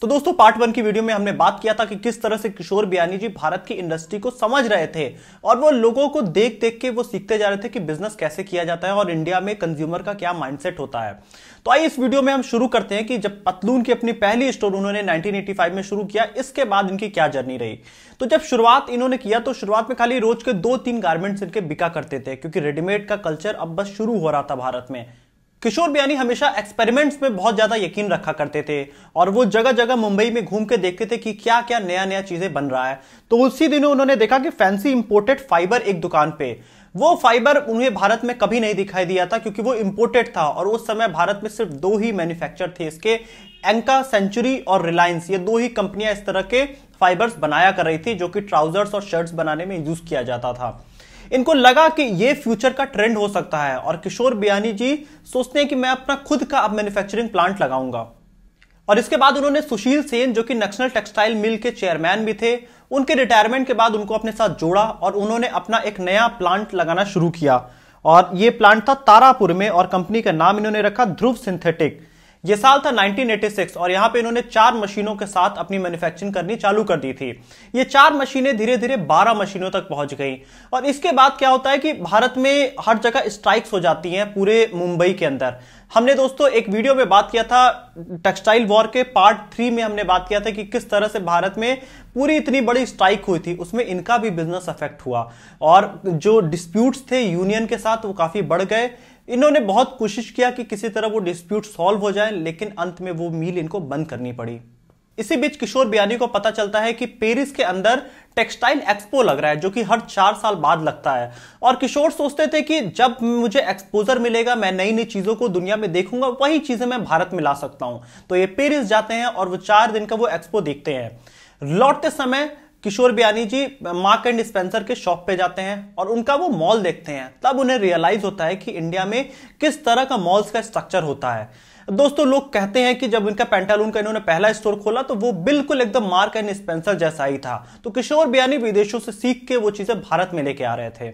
तो दोस्तों part one की वीडियो में हमने बात किया था कि किस तरह से किशोर बियानी जी भारत की इंडस्ट्री को समझ रहे थे और वो लोगों को देख देख के वो सीखते जा रहे थे कि बिजनेस कैसे किया जाता है और इंडिया में कंज्यूमर का क्या माइंडसेट होता है तो आइए इस वीडियो में हम शुरू करते हैं कि जब पतलून की अपनी पहली स्टोर उन्होंने नाइनटीन में शुरू किया इसके बाद इनकी क्या जर्नी रही तो जब शुरुआत इन्होंने किया तो शुरुआत में खाली रोज के दो तीन गार्मेंट्स इनके बिका करते थे क्योंकि रेडीमेड का कल्चर अब बस शुरू हो रहा था भारत में किशोर बयानी हमेशा एक्सपेरिमेंट्स में बहुत ज्यादा यकीन रखा करते थे और वो जगह जगह मुंबई में घूम के देखते थे कि क्या क्या नया नया चीजें बन रहा है तो उसी दिनों उन्होंने देखा कि फैंसी इंपोर्टेड फाइबर एक दुकान पे वो फाइबर उन्हें भारत में कभी नहीं दिखाई दिया था क्योंकि वो इम्पोर्टेड था और उस समय भारत में सिर्फ दो ही मैन्युफैक्चर थे इसके एंका सेंचुरी और रिलायंस ये दो ही कंपनियां इस तरह के फाइबर्स बनाया कर रही थी जो कि ट्राउजर्स और शर्ट्स बनाने में यूज किया जाता था इनको लगा कि ये फ्यूचर का ट्रेंड हो सकता है और किशोर बियानी जी सोचते हैं कि मैं अपना खुद का अब मैन्युफैक्चरिंग प्लांट लगाऊंगा और इसके बाद उन्होंने सुशील सेन जो कि नेशनल टेक्सटाइल मिल के चेयरमैन भी थे उनके रिटायरमेंट के बाद उनको अपने साथ जोड़ा और उन्होंने अपना एक नया प्लांट लगाना शुरू किया और ये प्लांट था तारापुर में और कंपनी का नाम इन्होंने रखा ध्रुव सिंथेटिक ये साल था 1986 और यहां पे इन्होंने चार मशीनों के साथ अपनी मैन्युफैक्चरिंग करनी चालू कर दी थी ये चार मशीनें धीरे धीरे 12 मशीनों तक पहुंच गई और इसके बाद क्या होता है कि भारत में हर जगह स्ट्राइक्स हो जाती हैं पूरे मुंबई के अंदर हमने दोस्तों एक वीडियो में बात किया था टेक्सटाइल वॉर के पार्ट थ्री में हमने बात किया था कि किस तरह से भारत में पूरी इतनी बड़ी स्ट्राइक हुई थी उसमें इनका भी बिजनेस अफेक्ट हुआ और जो डिस्प्यूट्स थे यूनियन के साथ वो काफी बढ़ गए इन्होंने बहुत कोशिश किया कि किसी तरह वो डिस्प्यूट सॉल्व हो जाए लेकिन अंत में वो मील इनको बंद करनी पड़ी इसी बीच किशोर बियानी को पता चलता है कि पेरिस के अंदर टेक्सटाइल एक्सपो लग रहा है जो कि हर चार साल बाद लगता है और किशोर सोचते थे कि जब मुझे एक्सपोजर मिलेगा मैं नई नई चीजों को दुनिया में देखूंगा वही चीजें मैं भारत में ला सकता हूं तो ये पेरिस जाते हैं और वो चार दिन का वो एक्सपो देखते हैं लौटते समय Kishore Biyani ji Mark and Spencer के शॉप पे जाते हैं और उनका वो मॉल देखते हैं तब उन्हें रियलाइज होता है कि इंडिया में किस तरह का मॉल्स का स्ट्रक्चर होता है दोस्तों लोग कहते हैं कि जब इनका पेंटालून का इन्होंने पहला स्टोर खोला तो वो बिल्कुल एकदम मार्क एंड स्पेंसर जैसा ही था तो किशोर बयानी विदेशों से सीख के वो चीजें भारत में लेके आ रहे थे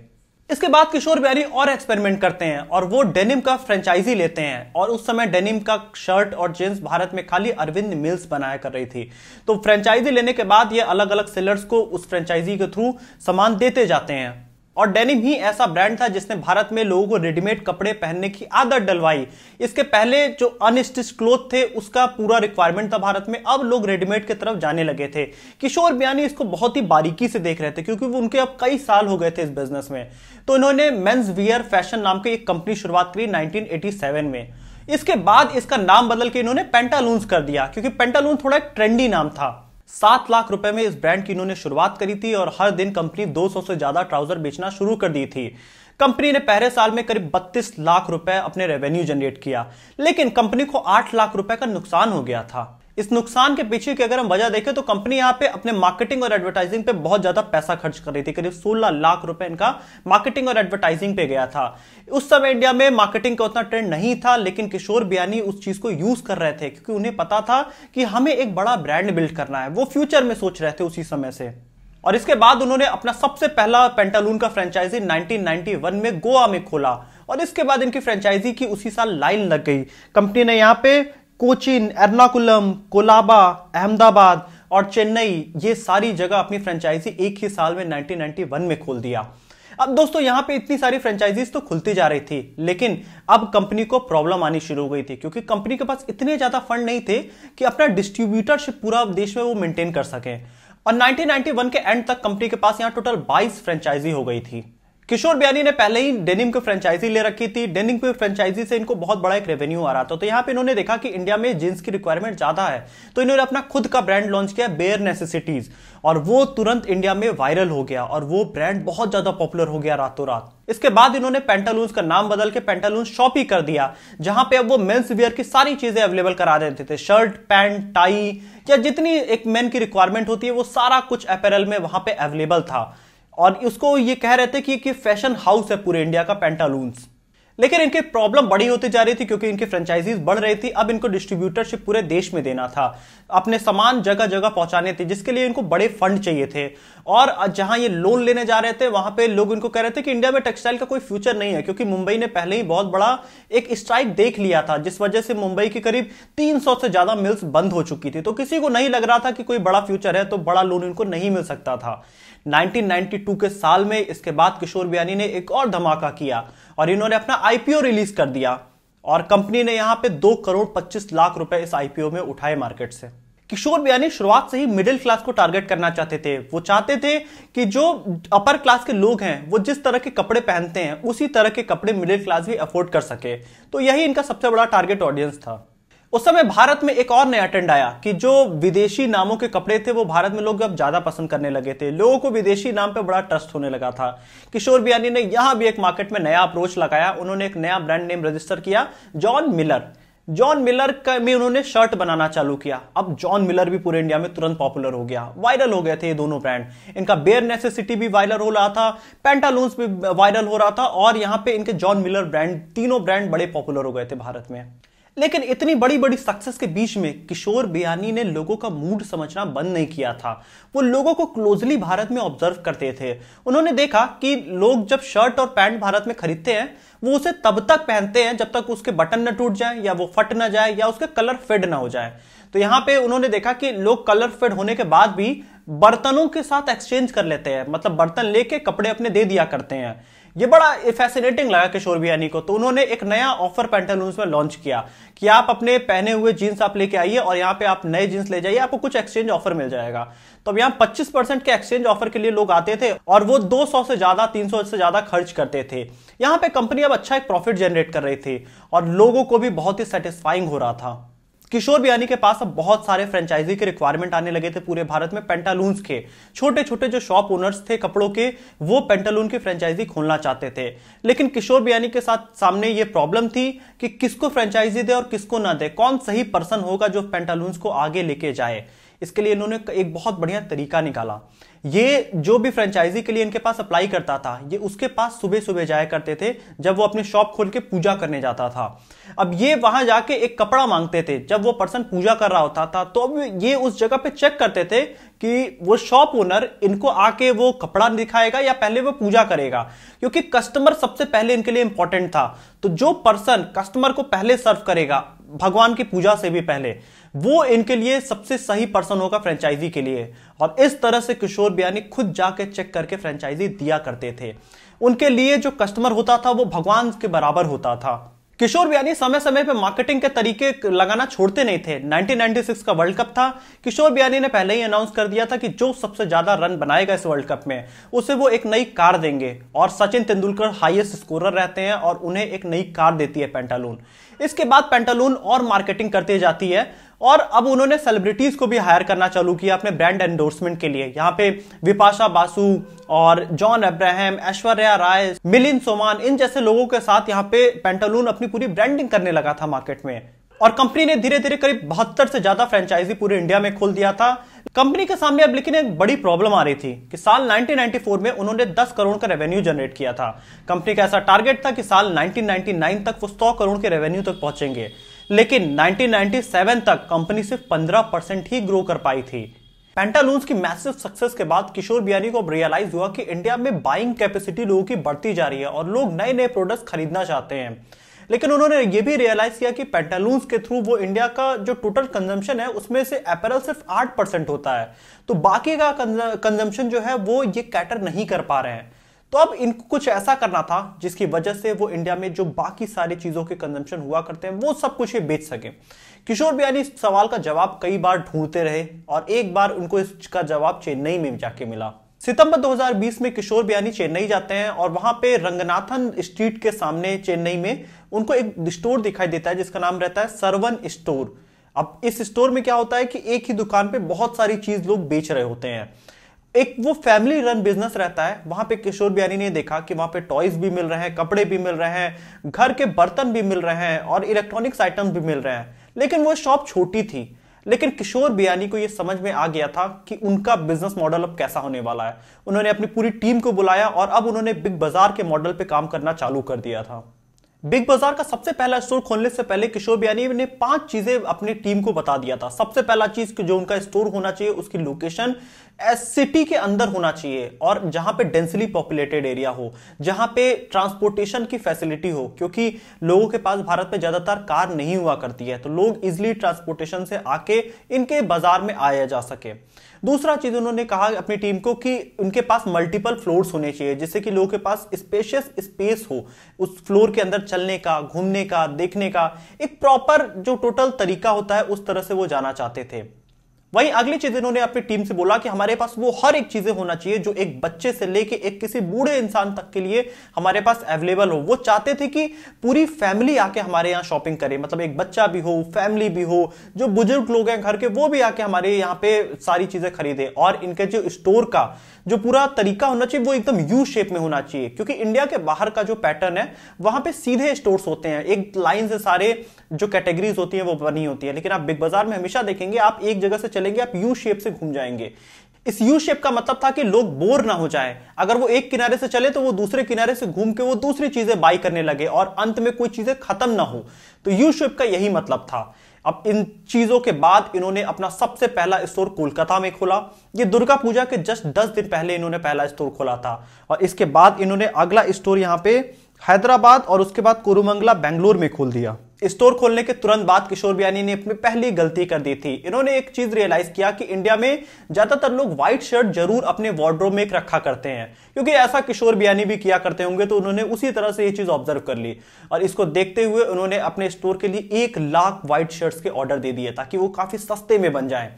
इसके बाद किशोर बैरी और एक्सपेरिमेंट करते हैं और वो डेनिम का फ्रेंचाइजी लेते हैं और उस समय डेनिम का शर्ट और जींस भारत में खाली अरविंद मिल्स बनाया कर रही थी तो फ्रेंचाइजी लेने के बाद ये अलग अलग सेलर्स को उस फ्रेंचाइजी के थ्रू सामान देते जाते हैं और डेनिम ही ऐसा ब्रांड था जिसने भारत में लोगों को रेडीमेड कपड़े पहनने की आदत डलवाई इसके पहले जो अनस्टिच क्लोथ थे उसका पूरा रिक्वायरमेंट था भारत में अब लोग रेडीमेड की तरफ जाने लगे थे किशोर बयानी इसको बहुत ही बारीकी से देख रहे थे क्योंकि वो उनके अब कई साल हो गए थे इस बिजनेस में तो इन्होंने मेन्स वियर फैशन नाम की एक कंपनी शुरुआत करी नाइनटीन में इसके बाद इसका नाम बदल के इन्होंने पेंटालून्स कर दिया क्योंकि पेंटालून थोड़ा ट्रेंडी नाम था सात लाख रुपए में इस ब्रांड की इन्होंने शुरुआत करी थी और हर दिन कंपनी 200 से ज्यादा ट्राउजर बेचना शुरू कर दी थी कंपनी ने पहले साल में करीब 32 लाख रुपए अपने रेवेन्यू जनरेट किया लेकिन कंपनी को 8 लाख रुपए का नुकसान हो गया था इस नुकसान के पीछे की अगर हम वजह देखें तो कंपनी यहां पे अपने मार्केटिंग और एडवर्टाइजिंग पे बहुत ज्यादा पैसा खर्च कर रही थी करीब 16 लाख रुपए इनका मार्केटिंग और एडवर्टाइजिंग पे गया था उस समय इंडिया में मार्केटिंग का उतना ट्रेंड नहीं था लेकिन किशोर बयानी उस चीज को यूज कर रहे थे क्योंकि उन्हें पता था कि हमें एक बड़ा ब्रांड बिल्ड करना है वो फ्यूचर में सोच रहे थे उसी समय से और इसके बाद उन्होंने अपना सबसे पहला पेंटालून का फ्रेंचाइजी 1991 में गोवा में खोला और इसके बाद इनकी फ्रेंचाइजी की उसी साल लाइन लग गई कंपनी ने यहां पे कोचिन एर्नाकुलम कोलाबा अहमदाबाद और चेन्नई ये सारी जगह अपनी फ्रेंचाइजी एक ही साल में 1991 में खोल दिया अब दोस्तों यहां पे इतनी सारी फ्रेंचाइजीज तो खुलती जा रही थी लेकिन अब कंपनी को प्रॉब्लम आनी शुरू हो गई थी क्योंकि कंपनी के पास इतने ज्यादा फंड नहीं थे कि अपना डिस्ट्रीब्यूटरशिप पूरा देश में वो मेंटेन कर सकें और 1991 के एंड तक कंपनी के पास यहां टोटल 22 फ्रेंचाइजी हो गई थी किशोर बयानी ने पहले ही डेनिम की फ्रेंचाइजी ले रखी थी डेनिम की फ्रेंचाइजी से इनको बहुत बड़ा एक रेवेन्यू आ रहा था तो यहाँ पे इन्होंने देखा कि इंडिया में जींस की रिक्वायरमेंट ज्यादा है तो इन्होंने अपना खुद का ब्रांड लॉन्च किया बेयर नेसेसिटीज और वो तुरंत इंडिया में वायरल हो गया और वो ब्रांड बहुत ज्यादा पॉपुलर हो गया रातों रात इसके बाद इन्होंने पेंटालून का नाम बदल के पेंटालून शॉप ही कर दिया जहां पे अब वो मेंस वियर की सारी चीजें अवेलेबल करा देते थे शर्ट पैंट टाई या जितनी एक मेन की रिक्वायरमेंट होती है वो सारा कुछ अपेरल में वहां पे अवेलेबल था और उसको ये कह रहे थे कि, कि फैशन हाउस है पूरे इंडिया का पेंटालून लेकिन इनके प्रॉब्लम बड़ी होती जा रही थी क्योंकि इनकी फ्रेंचाइजीज बढ़ रही थी अब इनको डिस्ट्रीब्यूटरशिप पूरे देश में देना था अपने सामान जगह जगह पहुंचाने थे जिसके लिए इनको बड़े फंड चाहिए थे और जहां ये लोन लेने जा रहे थे वहां पे लोग इनको कह रहे थे कि इंडिया में टेक्सटाइल का कोई फ्यूचर नहीं है क्योंकि मुंबई ने पहले ही बहुत बड़ा एक स्ट्राइक देख लिया था जिस वजह से मुंबई के करीब तीन से ज्यादा मिल्स बंद हो चुकी थी तो किसी को नहीं लग रहा था कि कोई बड़ा फ्यूचर है तो बड़ा लोन इनको नहीं मिल सकता था 1992 के साल में इसके बाद किशोर बियानी ने एक और धमाका किया और इन्होंने अपना आईपीओ रिलीज कर दिया और कंपनी ने यहां पे दो करोड़ पच्चीस लाख रुपए इस आईपीओ में उठाए मार्केट से किशोर बयानी शुरुआत से ही मिडिल क्लास को टारगेट करना चाहते थे वो चाहते थे कि जो अपर क्लास के लोग हैं वो जिस तरह के कपड़े पहनते हैं उसी तरह के कपड़े मिडिल क्लास भी अफोर्ड कर सके तो यही इनका सबसे बड़ा टारगेट ऑडियंस था उस समय भारत में एक और नया ट्रेंड आया कि जो विदेशी नामों के कपड़े थे वो भारत में लोग अब ज्यादा पसंद करने लगे थे लोगों को विदेशी नाम पे बड़ा ट्रस्ट होने लगा था किशोर बियानी ने यहां भी एक मार्केट में नया अप्रोच लगाया उन्होंने एक नया ब्रांड नेम रजिस्टर किया जॉन मिलर जॉन मिलर का में उन्होंने शर्ट बनाना चालू किया अब जॉन मिलर भी पूरे इंडिया में तुरंत पॉपुलर हो गया वायरल हो गए थे ये दोनों ब्रांड इनका बेयर नेसेसिटी भी वायरल हो रहा था पेंटालून्स भी वायरल हो रहा था और यहां पे इनके जॉन मिलर ब्रांड तीनों ब्रांड बड़े पॉपुलर हो गए थे भारत में लेकिन इतनी बड़ी बड़ी सक्सेस के बीच में किशोर बियानी ने लोगों का मूड समझना बंद नहीं किया था वो लोगों को क्लोजली भारत में ऑब्जर्व करते थे उन्होंने देखा कि लोग जब शर्ट और पैंट भारत में खरीदते हैं वो उसे तब तक पहनते हैं जब तक उसके बटन न टूट जाए या वो फट ना जाए या उसके कलर फेड ना हो जाए तो यहां पे उन्होंने देखा कि लोग कलर फेड होने के बाद भी बर्तनों के साथ एक्सचेंज कर लेते हैं मतलब बर्तन लेके कपड़े अपने दे दिया करते हैं ये बड़ा फैसिनेटिंग लगा किशोर बियानी को तो उन्होंने एक नया ऑफर पेंटालून्स में लॉन्च किया कि आप अपने पहने हुए जींस आप लेके आइए और यहाँ पे आप नए जींस ले जाइए आपको कुछ एक्सचेंज ऑफर मिल जाएगा तो अब यहाँ पच्चीस परसेंट के एक्सचेंज ऑफर के लिए लोग आते थे और वो दो से ज्यादा तीन से ज्यादा खर्च करते थे यहाँ पे कंपनी अब अच्छा एक प्रॉफिट जनरेट कर रही थी और लोगों को भी बहुत ही सेटिस्फाइंग हो रहा था किशोर बियानी के पास अब बहुत सारे फ्रेंचाइजी के रिक्वायरमेंट आने लगे थे पूरे भारत में पेंटालून्स के छोटे छोटे जो शॉप ओनर्स थे कपड़ों के वो पेंटालून की फ्रेंचाइजी खोलना चाहते थे लेकिन किशोर बियानी के साथ सामने ये प्रॉब्लम थी कि किसको फ्रेंचाइजी दे और किसको ना दे कौन सही पर्सन होगा जो पेंटालून्स को आगे लेके जाए इसके लिए इन्होंने एक बहुत बढ़िया तरीका निकाला ये जो भी फ्रेंचाइजी के लिए इनके पास अप्लाई करता था ये उसके पास सुबह सुबह जाया करते थे जब वो अपनी शॉप खोल के पूजा करने जाता था अब ये वहां जाके एक कपड़ा मांगते थे जब वो पर्सन पूजा कर रहा होता था तो अब ये उस जगह पे चेक करते थे कि वो शॉप ओनर इनको आके वो कपड़ा दिखाएगा या पहले वो पूजा करेगा क्योंकि कस्टमर सबसे पहले इनके लिए इंपॉर्टेंट था तो जो पर्सन कस्टमर को पहले सर्व करेगा भगवान की पूजा से भी पहले वो इनके लिए सबसे सही पर्सन होगा फ्रेंचाइजी के लिए और इस तरह से किशोर बियानी खुद जाके चेक करके फ्रेंचाइजी दिया करते थे उनके लिए जो कस्टमर होता था वो भगवान के बराबर होता था किशोर बियानी समय समय पर मार्केटिंग के तरीके लगाना छोड़ते नहीं थे 1996 का वर्ल्ड कप था किशोर बियानी ने पहले ही अनाउंस कर दिया था कि जो सबसे ज्यादा रन बनाएगा इस वर्ल्ड कप में उसे वो एक नई कार देंगे और सचिन तेंदुलकर हाईएस्ट स्कोरर रहते हैं और उन्हें एक नई कार देती है पेंटालून इसके बाद पेंटालून और मार्केटिंग करती जाती है और अब उन्होंने सेलिब्रिटीज को भी हायर करना चालू किया अपने ब्रांड एंडोर्समेंट के लिए यहाँ पे विपाशा बासु और जॉन अब्राहम ऐश्वर्या राय मिलिंद सोमान इन जैसे लोगों के साथ यहाँ पे पेंटालून अपनी पूरी ब्रांडिंग करने लगा था मार्केट में और कंपनी ने धीरे धीरे करीब बहत्तर से ज्यादा फ्रेंचाइजी पूरे इंडिया में खोल दिया था कंपनी के सामने अब लेकिन एक बड़ी प्रॉब्लम आ रही थी कि साल 1994 में उन्होंने 10 करोड़ का रेवेन्यू जनरेट किया था कंपनी का ऐसा टारगेट था कि साल 1999 तक वो 100 करोड़ के रेवेन्यू तक पहुंचेंगे लेकिन 1997 तक कंपनी सिर्फ 15 परसेंट ही ग्रो कर पाई थी पेंटालून की मैसिव सक्सेस के बाद किशोर बियानी को रियलाइज हुआ कि इंडिया में बाइंग कैपेसिटी लोगों की बढ़ती जा रही है और लोग नए नए प्रोडक्ट्स खरीदना चाहते हैं लेकिन उन्होंने ये भी रियलाइज किया कि पेंटालून्स के थ्रू वो इंडिया का जो टोटल कंजम्पशन है उसमें से अपेरल सिर्फ आठ परसेंट होता है तो बाकी का कंजम्पशन जो है वो ये कैटर नहीं कर पा रहे हैं तो अब इनको कुछ ऐसा करना था जिसकी वजह से वो इंडिया में जो बाकी सारी चीजों के कंजम्पशन हुआ करते हैं वो सब कुछ ये बेच सके किशोर बियानी इस सवाल का जवाब कई बार ढूंढते रहे और एक बार उनको इसका जवाब चेन्नई में जाके मिला सितंबर 2020 में किशोर बयानी चेन्नई जाते हैं और वहां पे रंगनाथन स्ट्रीट के सामने चेन्नई में उनको एक स्टोर दिखाई देता है जिसका नाम रहता है सर्वन स्टोर अब इस स्टोर में क्या होता है कि एक ही दुकान पे बहुत सारी चीज लोग बेच रहे होते हैं एक वो फैमिली रन बिजनेस रहता है वहां पे किशोर बिहारी ने देखा कि वहां पे टॉयज भी मिल रहे हैं कपड़े भी मिल रहे हैं घर के बर्तन भी मिल रहे हैं और इलेक्ट्रॉनिक्स आइटम भी मिल रहे हैं लेकिन वो शॉप छोटी थी लेकिन किशोर बियानी को यह समझ में आ गया था कि उनका बिजनेस मॉडल अब कैसा होने वाला है उन्होंने अपनी पूरी टीम को बुलाया और अब उन्होंने बिग बाजार के मॉडल पे काम करना चालू कर दिया था बिग बाजार का सबसे पहला स्टोर खोलने से पहले किशोर बियानी ने पांच चीजें अपनी टीम को बता दिया था सबसे पहला चीज जो उनका स्टोर होना चाहिए उसकी लोकेशन सिटी के अंदर होना चाहिए और जहां पे डेंसली पॉपुलेटेड एरिया हो जहां पे ट्रांसपोर्टेशन की फैसिलिटी हो क्योंकि लोगों के पास भारत में ज्यादातर कार नहीं हुआ करती है तो लोग इजिली ट्रांसपोर्टेशन से आके इनके बाजार में आया जा सके दूसरा चीज उन्होंने कहा अपनी टीम को कि उनके पास मल्टीपल फ्लोर्स होने चाहिए जिससे कि लोगों के पास स्पेशियस स्पेस हो उस फ्लोर के अंदर चलने का घूमने का देखने का एक प्रॉपर जो टोटल तरीका होता है उस तरह से वो जाना चाहते थे वहीं अगली चीज इन्होंने अपनी टीम से बोला कि हमारे पास वो हर एक चीजें होना चाहिए जो एक बच्चे से लेके एक किसी बूढ़े इंसान तक के लिए हमारे पास अवेलेबल हो वो चाहते थे कि पूरी फैमिली आके हमारे यहाँ शॉपिंग करे मतलब एक बच्चा भी हो फैमिली भी हो जो बुजुर्ग लोग हैं घर के वो भी आके हमारे यहाँ पे सारी चीजें खरीदे और इनके जो स्टोर का जो पूरा तरीका होना चाहिए वो एकदम यू शेप में होना चाहिए क्योंकि इंडिया के बाहर का जो पैटर्न है वहां पे सीधे स्टोर्स होते हैं एक लाइन से सारे जो कैटेगरीज होती है वो बनी होती है लेकिन आप बिग बाजार में हमेशा देखेंगे आप एक जगह से चलेंगे आप यू शेप से घूम जाएंगे इस यू शेप का मतलब था कि लोग बोर ना हो जाए अगर वो एक किनारे से चले तो वो दूसरे किनारे से घूम के वो दूसरी चीजें बाई करने लगे और अंत में कोई चीजें खत्म ना हो तो यू शेप का यही मतलब था अब इन चीजों के बाद इन्होंने अपना सबसे पहला स्टोर कोलकाता में खोला ये दुर्गा पूजा के जस्ट दस दिन पहले इन्होंने पहला स्टोर खोला था और इसके बाद इन्होंने अगला स्टोर यहाँ पे हैदराबाद और उसके बाद कोरुमंगला बेंगलोर में खोल दिया स्टोर खोलने के तुरंत बाद किशोर बियानी ने अपनी पहली गलती कर दी थी इन्होंने एक चीज रियलाइज किया कि इंडिया में ज्यादातर लोग व्हाइट शर्ट जरूर अपने वार्ड्रोब में रखा करते हैं क्योंकि ऐसा किशोर बियानी भी किया करते होंगे तो उन्होंने उसी तरह से ये चीज ऑब्जर्व कर ली और इसको देखते हुए उन्होंने अपने स्टोर के लिए एक लाख व्हाइट शर्ट के ऑर्डर दे दिए ताकि वो काफी सस्ते में बन जाए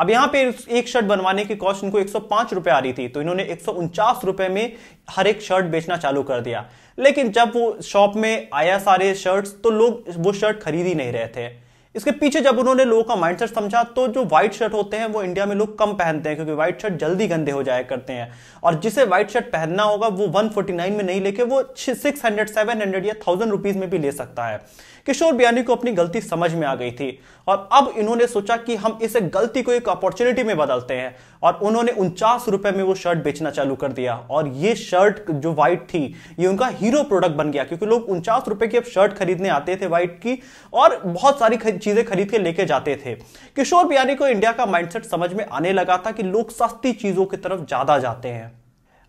अब यहां पे एक शर्ट बनवाने की कॉस्ट इनको एक रुपए आ रही थी तो इन्होंने एक रुपए में हर एक शर्ट बेचना चालू कर दिया लेकिन जब वो शॉप में आया सारे शर्ट्स तो लोग वो शर्ट खरीद ही नहीं रहे थे इसके पीछे जब उन्होंने लोगों का माइंडसेट समझा तो जो व्हाइट शर्ट होते हैं वो इंडिया में लोग कम पहनते हैं क्योंकि व्हाइट शर्ट जल्दी गंदे हो जाया करते हैं और जिसे व्हाइट शर्ट पहनना होगा वो 149 में नहीं लेके वो सिक्स हंड्रेड सेवन हंड्रेड या थाउजेंड रुपीज में भी ले सकता है किशोर बयानी को अपनी गलती समझ में आ गई थी और अब इन्होंने सोचा कि हम इस गलती को एक अपॉर्चुनिटी में बदलते हैं और उन्होंने उनचास रुपए में वो शर्ट बेचना चालू कर दिया और ये शर्ट जो व्हाइट थी ये उनका हीरो प्रोडक्ट बन गया क्योंकि लोग उनचास रुपए की अब शर्ट खरीदने आते थे व्हाइट की और बहुत सारी चीजें खरीद के लेके जाते थे किशोर बिहारी को इंडिया का माइंडसेट समझ में आने लगा था कि लोग सस्ती चीजों की तरफ ज्यादा जाते हैं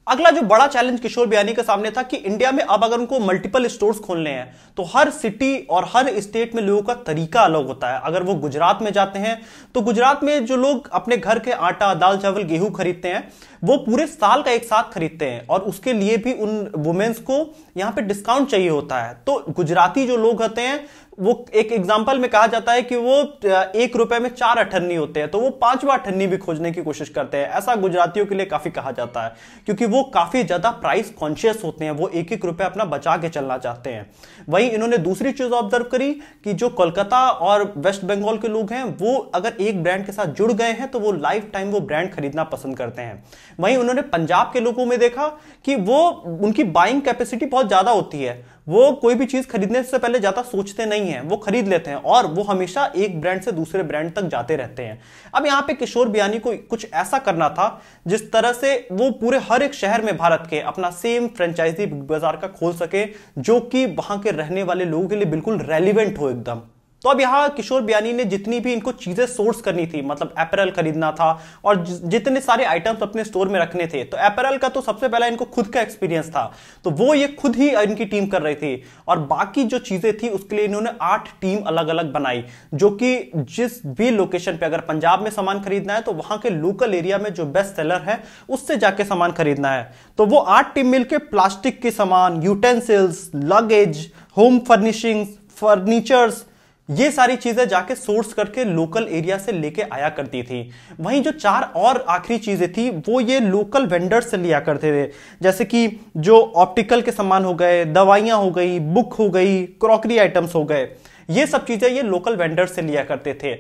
अगला जो बड़ा चैलेंज किशोर बयानी के सामने था कि इंडिया में अब अगर उनको मल्टीपल स्टोर्स खोलने हैं तो हर सिटी और हर स्टेट में लोगों का तरीका अलग होता है अगर वो गुजरात में जाते हैं तो गुजरात में जो लोग अपने घर के आटा दाल चावल गेहूं खरीदते हैं वो पूरे साल का एक साथ खरीदते हैं और उसके लिए भी उन वुमेन्स को यहाँ पे डिस्काउंट चाहिए होता है तो गुजराती जो लोग होते हैं वो एक एग्जाम्पल में कहा जाता है कि वो एक रुपए में चार अठन्नी होते हैं तो वो पांचवा अठन्नी भी खोजने की कोशिश करते हैं ऐसा गुजरातियों के लिए काफी कहा जाता है क्योंकि वो काफी ज्यादा प्राइस कॉन्शियस होते हैं वो एक एक रुपए अपना बचा के चलना चाहते हैं वहीं इन्होंने दूसरी चीज ऑब्जर्व करी कि जो कोलकाता और वेस्ट बंगाल के लोग हैं वो अगर एक ब्रांड के साथ जुड़ गए हैं तो वो लाइफ टाइम वो ब्रांड खरीदना पसंद करते हैं वहीं उन्होंने पंजाब के लोगों में देखा कि वो उनकी बाइंग कैपेसिटी बहुत ज्यादा होती है वो कोई भी चीज खरीदने से पहले ज्यादा सोचते नहीं है वो खरीद लेते हैं और वो हमेशा एक ब्रांड से दूसरे ब्रांड तक जाते रहते हैं अब यहाँ पे किशोर बियानी को कुछ ऐसा करना था जिस तरह से वो पूरे हर एक शहर में भारत के अपना सेम फ्रेंचाइजी बाजार का खोल सके जो कि वहां के रहने वाले लोगों के लिए बिल्कुल रेलिवेंट हो एकदम तो अब यहां किशोर बयानी ने जितनी भी इनको चीजें सोर्स करनी थी मतलब एपरल खरीदना था और जितने सारे आइटम्स अपने स्टोर में रखने थे तो एपरल का तो सबसे पहला इनको खुद का एक्सपीरियंस था तो वो ये खुद ही इनकी टीम कर रही थी और बाकी जो चीजें थी उसके लिए इन्होंने आठ टीम अलग अलग बनाई जो कि जिस भी लोकेशन पे अगर पंजाब में सामान खरीदना है तो वहां के लोकल एरिया में जो बेस्ट सेलर है उससे जाके सामान खरीदना है तो वो आठ टीम मिलकर प्लास्टिक के सामान utensils luggage home furnishings furnitures ये सारी चीजें जाके सोर्स करके लोकल एरिया से लेके आया करती थी वहीं जो चार और आखिरी चीजें थी वो ये लोकल वेंडर्स से लिया करते थे जैसे कि जो ऑप्टिकल के सामान हो गए दवाइयां हो गई बुक हो गई क्रॉकरी आइटम्स हो गए ये सब चीजें ये लोकल वेंडर्स से लिया करते थे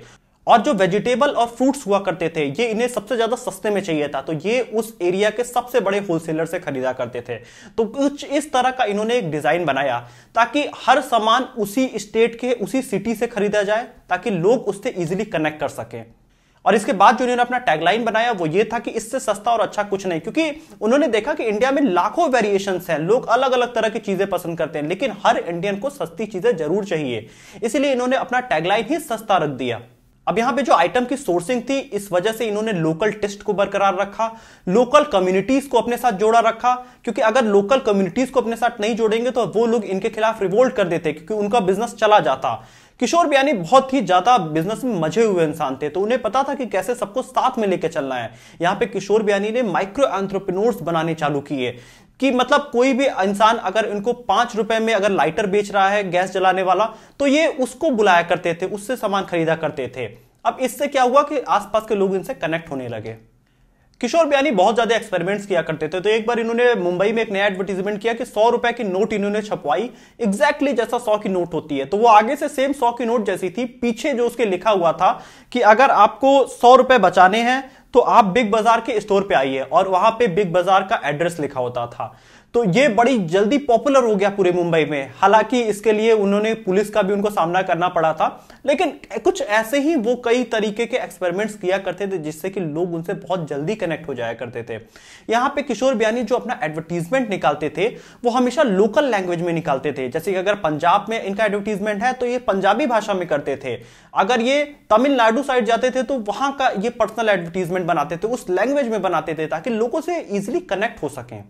और जो वेजिटेबल और फ्रूट्स हुआ करते थे ये इन्हें सबसे ज्यादा सस्ते में चाहिए था तो ये उस एरिया के सबसे बड़े होलसेलर से खरीदा करते थे तो कुछ इस तरह का इन्होंने एक डिजाइन बनाया ताकि हर सामान उसी स्टेट के उसी सिटी से खरीदा जाए ताकि लोग उससे इजिली कनेक्ट कर सकें और इसके बाद जो इन्होंने अपना टैगलाइन बनाया वो ये था कि इससे सस्ता और अच्छा कुछ नहीं क्योंकि उन्होंने देखा कि इंडिया में लाखों वेरिएशन है लोग अलग अलग तरह की चीजें पसंद करते हैं लेकिन हर इंडियन को सस्ती चीजें जरूर चाहिए इसीलिए इन्होंने अपना टैगलाइन ही सस्ता रख दिया अब यहां पे जो आइटम की सोर्सिंग थी इस वजह से इन्होंने लोकल टेस्ट को बरकरार रखा लोकल कम्युनिटीज को अपने साथ जोड़ा रखा क्योंकि अगर लोकल कम्युनिटीज को अपने साथ नहीं जोड़ेंगे तो वो लोग इनके खिलाफ रिवोल्ट कर देते क्योंकि उनका बिजनेस चला जाता किशोर बयानी बहुत ही ज्यादा बिजनेस में मजे हुए इंसान थे तो उन्हें पता था कि कैसे सबको साथ में लेकर चलना है यहां पे किशोर बयानी ने माइक्रो एंट्रोप्रनोर्स बनाने चालू किए कि मतलब कोई भी इंसान अगर इनको पांच रुपए में अगर लाइटर बेच रहा है गैस जलाने वाला तो ये उसको बुलाया करते थे उससे सामान खरीदा करते थे अब इससे क्या हुआ कि आसपास के लोग इनसे कनेक्ट होने लगे किशोर बयानी बहुत ज्यादा एक्सपेरिमेंट्स किया करते थे तो एक बार इन्होंने मुंबई में एक नया एडवर्टीजमेंट किया कि सौ रुपए की नोट इन्होंने छपवाई एग्जैक्टली जैसा सौ की नोट होती है तो वो आगे से सेम सौ की नोट जैसी थी पीछे जो उसके लिखा हुआ था कि अगर आपको सौ रुपए बचाने हैं तो आप बिग बाजार के स्टोर पे आइए और वहां पे बिग बाजार का एड्रेस लिखा होता था तो ये बड़ी जल्दी पॉपुलर हो गया पूरे मुंबई में हालांकि इसके लिए उन्होंने पुलिस का भी उनको सामना करना पड़ा था लेकिन कुछ ऐसे ही वो कई तरीके के एक्सपेरिमेंट्स किया करते थे जिससे कि लोग उनसे बहुत जल्दी कनेक्ट हो जाया करते थे यहाँ पे किशोर बयानी जो अपना एडवर्टीजमेंट निकालते थे वो हमेशा लोकल लैंग्वेज में निकालते थे जैसे कि अगर पंजाब में इनका एडवर्टीजमेंट है तो ये पंजाबी भाषा में करते थे अगर ये तमिलनाडु साइड जाते थे तो वहां का ये पर्सनल एडवर्टीजमेंट बनाते थे उस लैंग्वेज में बनाते थे ताकि लोगों से इजिली कनेक्ट हो सकें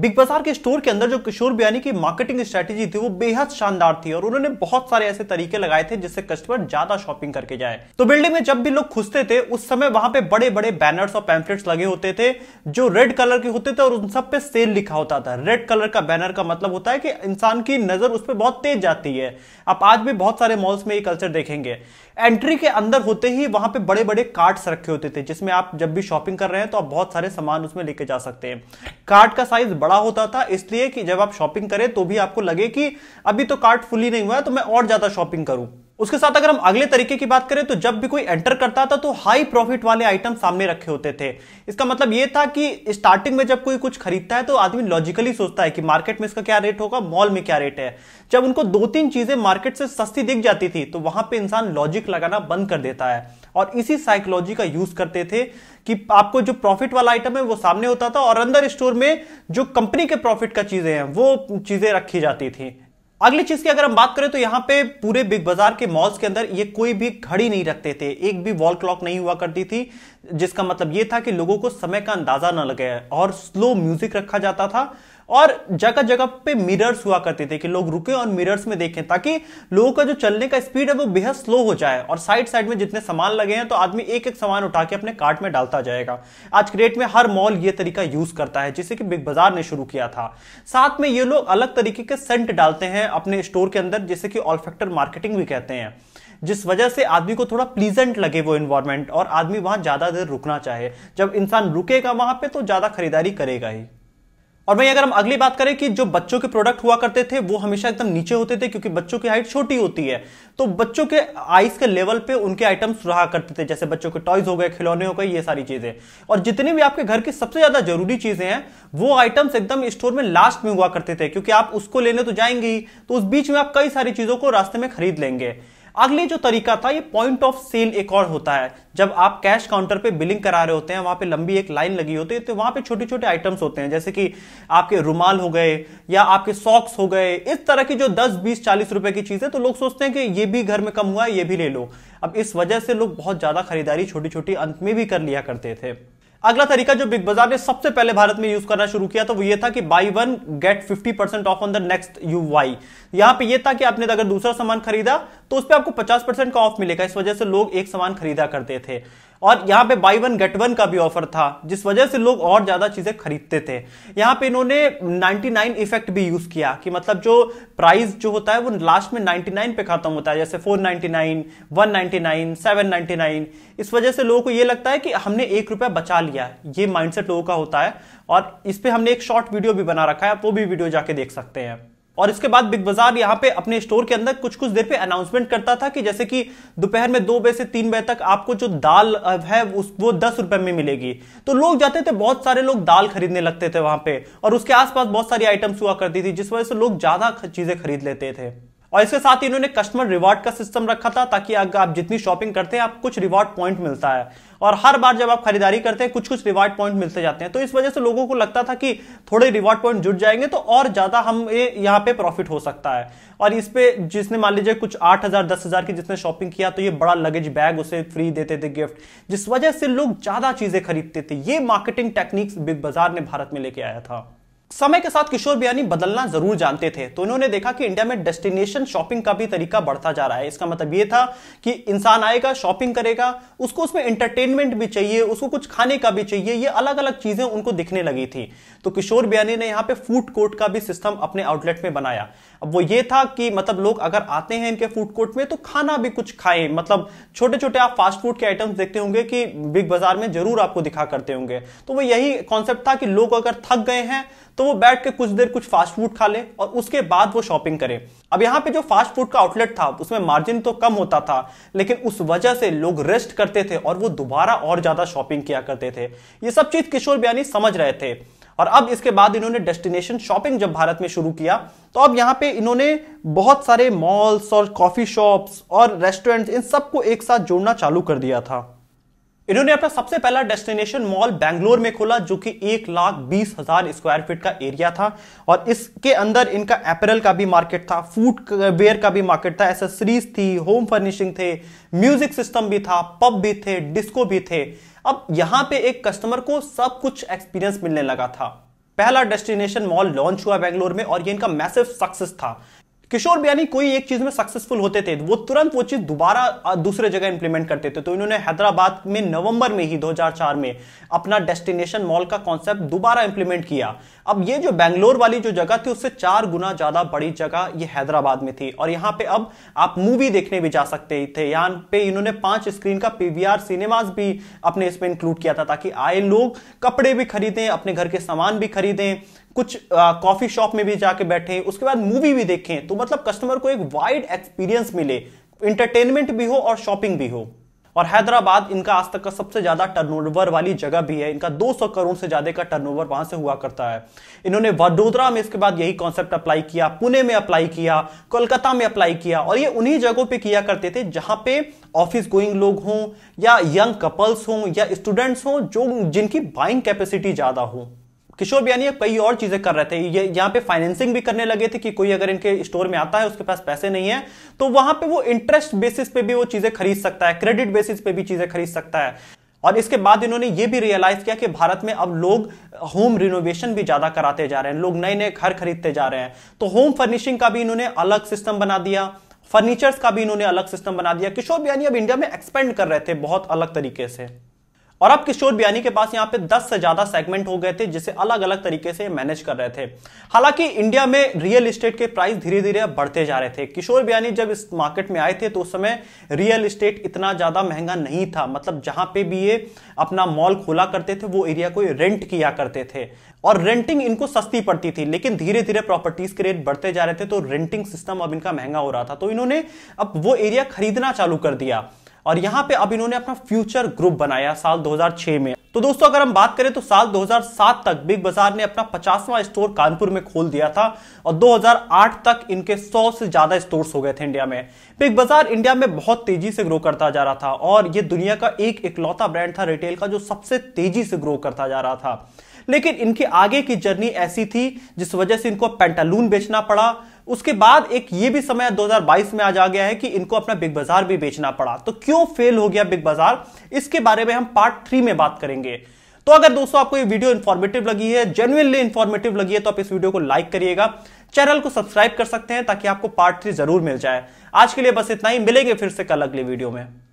बिग बाजार के स्टोर के अंदर जो किशोर बयानी की मार्केटिंग स्ट्रेटेजी थी वो बेहद शानदार थी और उन्होंने बहुत सारे ऐसे तरीके लगाए थे जिससे कस्टमर ज्यादा शॉपिंग करके जाए तो बिल्डिंग में जब भी लोग खुशते थे उस समय वहां पे बड़े बड़े बैनर्स और पैम्फलेट्स लगे होते थे जो रेड कलर के होते थे और उन सब पे सेल लिखा होता था रेड कलर का बैनर का मतलब होता है कि इंसान की नजर उस पर बहुत तेज जाती है आप आज भी बहुत सारे मॉल्स में ये कल्चर देखेंगे एंट्री के अंदर होते ही वहां पे बड़े बड़े कार्ड्स रखे होते थे जिसमें आप जब भी शॉपिंग कर रहे हैं तो आप बहुत सारे सामान उसमें लेके जा सकते हैं कार्ड का साइज बड़ा बड़ा होता था इसलिए कि जब आप शॉपिंग करें तो भी आपको लगे कि अभी तो कार्ट फुली नहीं हुआ है तो मैं और ज्यादा शॉपिंग करूं उसके साथ अगर हम अगले तरीके की बात करें तो जब भी कोई एंटर करता था तो हाई प्रॉफिट वाले आइटम सामने रखे होते थे इसका मतलब यह था कि स्टार्टिंग में जब कोई कुछ खरीदता है तो आदमी लॉजिकली सोचता है कि मार्केट में इसका क्या रेट होगा मॉल में क्या रेट है जब उनको दो तीन चीजें मार्केट से सस्ती दिख जाती थी तो वहां पर इंसान लॉजिक लगाना बंद कर देता है और इसी साइकोलॉजी का यूज करते थे कि आपको जो प्रॉफिट वाला आइटम है वो सामने होता था और अंदर स्टोर में जो कंपनी के प्रॉफिट का चीजें हैं वो चीजें रखी जाती थी अगली चीज की अगर हम बात करें तो यहां पे पूरे बिग बाजार के मॉल्स के अंदर ये कोई भी घड़ी नहीं रखते थे एक भी वॉल क्लॉक नहीं हुआ करती थी जिसका मतलब ये था कि लोगों को समय का अंदाजा ना लगे और स्लो म्यूजिक रखा जाता था और जगह जगह पे मिरर्स हुआ करते थे कि लोग रुके और मिरर्स में देखें ताकि लोगों का जो चलने का स्पीड है वो बेहद स्लो हो जाए और साइड साइड में जितने सामान लगे हैं तो आदमी एक एक सामान उठा के अपने कार्ट में डालता जाएगा आज के डेट में हर मॉल ये तरीका यूज करता है जिसे कि बिग बाजार ने शुरू किया था साथ में ये लोग अलग तरीके के सेंट डालते हैं अपने स्टोर के अंदर जिसे कि ऑल फैक्टर मार्केटिंग भी कहते हैं जिस वजह से आदमी को थोड़ा प्लीजेंट लगे वो इन्वायरमेंट और आदमी वहां ज्यादा देर रुकना चाहे जब इंसान रुकेगा वहां पे तो ज्यादा खरीदारी करेगा ही और भाई अगर हम अगली बात करें कि जो बच्चों के प्रोडक्ट हुआ करते थे वो हमेशा एकदम नीचे होते थे क्योंकि बच्चों की हाइट छोटी होती है तो बच्चों के आइस के लेवल पे उनके आइटम्स रहा करते थे जैसे बच्चों के टॉयज हो गए खिलौने हो गए ये सारी चीजें और जितनी भी आपके घर की सबसे ज्यादा जरूरी चीजें हैं वो आइटम्स एकदम स्टोर में लास्ट में हुआ करते थे क्योंकि आप उसको लेने तो जाएंगे ही तो उस बीच में आप कई सारी चीजों को रास्ते में खरीद लेंगे अगले जो तरीका था ये पॉइंट ऑफ सेल एक और होता है जब आप कैश काउंटर पे बिलिंग करा रहे होते हैं वहां पे लंबी एक लाइन लगी होती है तो वहां पे छोटे छोटे आइटम्स होते हैं जैसे कि आपके रुमाल हो गए या आपके सॉक्स हो गए इस तरह की जो दस बीस चालीस रुपए की चीज है तो लोग सोचते हैं कि ये भी घर में कम हुआ है ये भी ले लो अब इस वजह से लोग बहुत ज्यादा खरीदारी छोटी छोटी अंत में भी कर लिया करते थे अगला तरीका जो बिग बाजार ने सबसे पहले भारत में यूज करना शुरू किया तो वो ये था कि buy one get 50 percent off on the next यू वाई यहां पर यह था कि आपने अगर दूसरा सामान खरीदा तो उस पर आपको 50 परसेंट का ऑफ मिलेगा इस वजह से लोग एक सामान खरीदा करते थे और यहाँ पे बाई वन गेट वन का भी ऑफर था जिस वजह से लोग और ज्यादा चीजें खरीदते थे यहाँ पे इन्होंने 99 इफेक्ट भी यूज किया कि मतलब जो प्राइस जो होता है वो लास्ट में 99 पे खत्म होता है जैसे 499, 199, 799 इस वजह से लोगों को ये लगता है कि हमने एक रुपया बचा लिया ये माइंडसेट लोगों का होता है और इस पर हमने एक शॉर्ट वीडियो भी बना रखा है आप वो भी वीडियो जाके देख सकते हैं और इसके बाद बिग बाजार यहां पे अपने स्टोर के अंदर कुछ कुछ देर पे अनाउंसमेंट करता था कि जैसे कि दोपहर में दो बजे से तीन बजे तक आपको जो दाल है उस वो दस रुपए में मिलेगी तो लोग जाते थे बहुत सारे लोग दाल खरीदने लगते थे वहां पे और उसके आसपास बहुत सारी आइटम्स हुआ करती थी जिस वजह से लोग ज्यादा चीजें खरीद लेते थे और इसके साथ ही इन्होंने कस्टमर रिवार्ड का सिस्टम रखा था ताकि अगर आप जितनी शॉपिंग करते हैं आप कुछ रिवार्ड पॉइंट मिलता है और हर बार जब आप खरीदारी करते हैं कुछ कुछ रिवार्ड पॉइंट मिलते जाते हैं तो इस वजह से लोगों को लगता था कि थोड़े रिवार्ड पॉइंट जुट जाएंगे तो और ज्यादा हम यहाँ पे प्रॉफिट हो सकता है और इस पे जिसने मान लीजिए कुछ आठ हजार दस हजार की जिसने शॉपिंग किया तो ये बड़ा लगेज बैग उसे फ्री देते थे गिफ्ट जिस वजह से लोग ज्यादा चीजें खरीदते थे ये मार्केटिंग टेक्निक्स बिग बाजार ने भारत में लेके आया था समय के साथ किशोर बियानी बदलना जरूर जानते थे तो उन्होंने देखा कि इंडिया में डेस्टिनेशन शॉपिंग का भी तरीका बढ़ता जा रहा है इसका मतलब यह था कि इंसान आएगा शॉपिंग करेगा उसको उसमें एंटरटेनमेंट भी चाहिए उसको कुछ खाने का भी चाहिए ये अलग अलग चीजें उनको दिखने लगी थी तो किशोर बयानी ने यहाँ पे फूड कोर्ट का भी सिस्टम अपने आउटलेट में बनाया अब वो ये था कि मतलब लोग अगर आते हैं इनके फूड कोर्ट में तो खाना भी कुछ खाएं मतलब छोटे छोटे आप फास्ट फूड के आइटम्स देखते होंगे कि बिग बाजार में जरूर आपको दिखा करते होंगे तो वो यही कॉन्सेप्ट था कि लोग अगर थक गए हैं तो वो बैठ के कुछ देर कुछ फास्ट फूड खा ले और उसके बाद वो शॉपिंग करे अब यहाँ पे जो फास्ट फूड का आउटलेट था उसमें मार्जिन तो कम होता था लेकिन उस वजह से लोग रेस्ट करते थे और वो दोबारा और ज्यादा शॉपिंग किया करते थे ये सब चीज किशोर बयानी समझ रहे थे और अब इसके बाद इन्होंने डेस्टिनेशन शॉपिंग जब भारत में शुरू किया तो अब यहां पे इन्होंने बहुत सारे मॉल्स और कॉफी शॉप्स और रेस्टोरेंट्स इन सबको एक साथ जोड़ना चालू कर दिया था इन्होंने अपना सबसे पहला डेस्टिनेशन मॉल बैंगलोर में खोला जो कि एक लाख बीस हजार स्क्वायर फीट का एरिया था और इसके अंदर इनका अपरल का भी मार्केट था फूड वेयर का भी मार्केट था एसेसरीज थी होम फर्निशिंग थे म्यूजिक सिस्टम भी था पब भी थे डिस्को भी थे अब यहां पे एक कस्टमर को सब कुछ एक्सपीरियंस मिलने लगा था पहला डेस्टिनेशन मॉल लॉन्च हुआ बैंगलोर में और ये इनका मैसिव सक्सेस था किशोर बयानी कोई एक चीज में सक्सेसफुल होते थे वो तुरंत वो चीज दोबारा दूसरे जगह इंप्लीमेंट करते थे तो इन्होंने हैदराबाद में नवंबर में ही 2004 में अपना डेस्टिनेशन मॉल का कॉन्सेप्ट दोबारा इंप्लीमेंट किया अब ये जो बैंगलोर वाली जो जगह थी उससे चार गुना ज्यादा बड़ी जगह ये हैदराबाद में थी और यहाँ पे अब आप मूवी देखने भी जा सकते थे यहाँ पे इन्होंने पांच स्क्रीन का पीवीआर सिनेमाज भी अपने इसमें इंक्लूड किया था ताकि आए लोग कपड़े भी खरीदें अपने घर के सामान भी खरीदें कुछ कॉफी शॉप में भी जाके बैठे उसके बाद मूवी भी देखें तो मतलब कस्टमर को एक वाइड एक्सपीरियंस मिले इंटरटेनमेंट भी हो और शॉपिंग भी हो और हैदराबाद इनका आज तक का सबसे ज्यादा टर्नओवर वाली जगह भी है इनका 200 करोड़ से ज्यादा का टर्नओवर वहां से हुआ करता है इन्होंने वडोदरा में इसके बाद यही कॉन्सेप्ट अप्लाई किया पुणे में अप्लाई किया कोलकाता में अप्लाई किया और ये उन्हीं जगहों पे किया करते थे जहां पे ऑफिस गोइंग लोग हों या यंग कपल्स हों या स्टूडेंट्स हों जो जिनकी बाइंग कैपेसिटी ज्यादा हो किशोर बयानी कई और चीजें कर रहे थे ये यहाँ पे फाइनेंसिंग भी करने लगे थे कि कोई अगर इनके स्टोर में आता है उसके पास पैसे नहीं है तो वहां पे वो इंटरेस्ट बेसिस पे भी वो चीजें खरीद सकता है क्रेडिट बेसिस पे भी चीजें खरीद सकता है और इसके बाद इन्होंने ये भी रियलाइज किया कि भारत में अब लोग होम रिनोवेशन भी ज्यादा कराते जा रहे हैं लोग नए नए घर खरीदते जा रहे हैं तो होम फर्निशिंग का भी इन्होंने अलग सिस्टम बना दिया फर्नीचर्स का भी इन्होंने अलग सिस्टम बना दिया किशोर बयानी अब इंडिया में एक्सपेंड कर रहे थे बहुत अलग तरीके से और अब किशोर बियानी के पास यहां पे 10 से ज्यादा सेगमेंट हो गए थे जिसे अलग अलग तरीके से मैनेज कर रहे थे हालांकि इंडिया में रियल इस्टेट के प्राइस धीरे धीरे बढ़ते जा रहे थे किशोर बियानी जब इस मार्केट में आए थे तो उस समय रियल इस्टेट इतना ज्यादा महंगा नहीं था मतलब जहां पे भी ये अपना मॉल खोला करते थे वो एरिया को रेंट किया करते थे और रेंटिंग इनको सस्ती पड़ती थी लेकिन धीरे धीरे प्रॉपर्टीज के रेट बढ़ते जा रहे थे तो रेंटिंग सिस्टम अब इनका महंगा हो रहा था तो इन्होंने अब वो एरिया खरीदना चालू कर दिया और यहाँ पे अब इन्होंने अपना फ्यूचर ग्रुप बनाया साल 2006 में तो दोस्तों अगर हम बात करें तो साल 2007 तक बिग बाजार ने अपना 50वां स्टोर कानपुर में खोल दिया था और 2008 तक इनके 100 से ज्यादा स्टोर्स हो गए थे इंडिया में बिग बाजार इंडिया में बहुत तेजी से ग्रो करता जा रहा था और ये दुनिया का एक इकलौता ब्रांड था रिटेल का जो सबसे तेजी से ग्रो करता जा रहा था लेकिन इनकी आगे की जर्नी ऐसी थी जिस वजह से इनको पेंटालून बेचना पड़ा उसके बाद एक ये भी समय 2022 में आज आ गया है कि इनको अपना बिग बाजार भी बेचना पड़ा तो क्यों फेल हो गया बिग बाजार इसके बारे में हम पार्ट थ्री में बात करेंगे तो अगर दोस्तों आपको ये वीडियो इन्फॉर्मेटिव लगी है जेनुअनली इन्फॉर्मेटिव लगी है तो आप इस वीडियो को लाइक करिएगा चैनल को सब्सक्राइब कर सकते हैं ताकि आपको पार्ट थ्री जरूर मिल जाए आज के लिए बस इतना ही मिलेंगे फिर से कल अगले वीडियो में